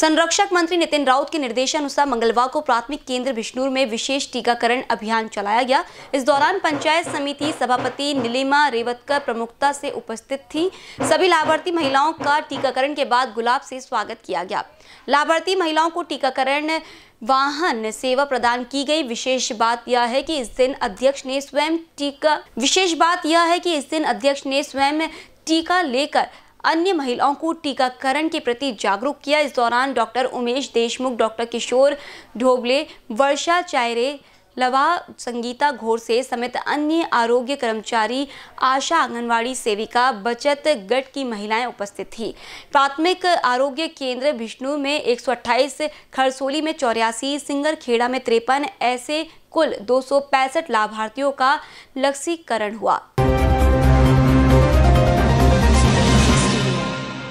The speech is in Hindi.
संरक्षक मंत्री नितिन राउत के निर्देशानुसार मंगलवार को प्राथमिक केंद्र बिश्नूर में विशेष टीकाकरण अभियान चलाया गया इस दौरान पंचायत समिति सभापति नीलिमा रेवतकर प्रमुखता से उपस्थित थी सभी लाभार्थी महिलाओं का टीकाकरण के बाद गुलाब से स्वागत किया गया लाभार्थी महिलाओं को टीकाकरण वाहन सेवा प्रदान की गई विशेष बात यह है कि इस दिन अध्यक्ष ने स्वयं टीका विशेष बात यह है कि इस दिन अध्यक्ष ने स्वयं टीका लेकर अन्य महिलाओं को टीकाकरण के प्रति जागरूक किया इस दौरान डॉक्टर उमेश देशमुख डॉक्टर किशोर ढोबले वर्षा चायरे लवा संगीता घोड़से समेत अन्य आरोग्य कर्मचारी आशा आंगनवाड़ी सेविका बचत गट की महिलाएं उपस्थित थी प्राथमिक आरोग्य केंद्र विष्णु में 128 खरसोली में चौरासी सिंगरखेड़ा में तिरपन ऐसे कुल दो लाभार्थियों का लक्ष्यकरण हुआ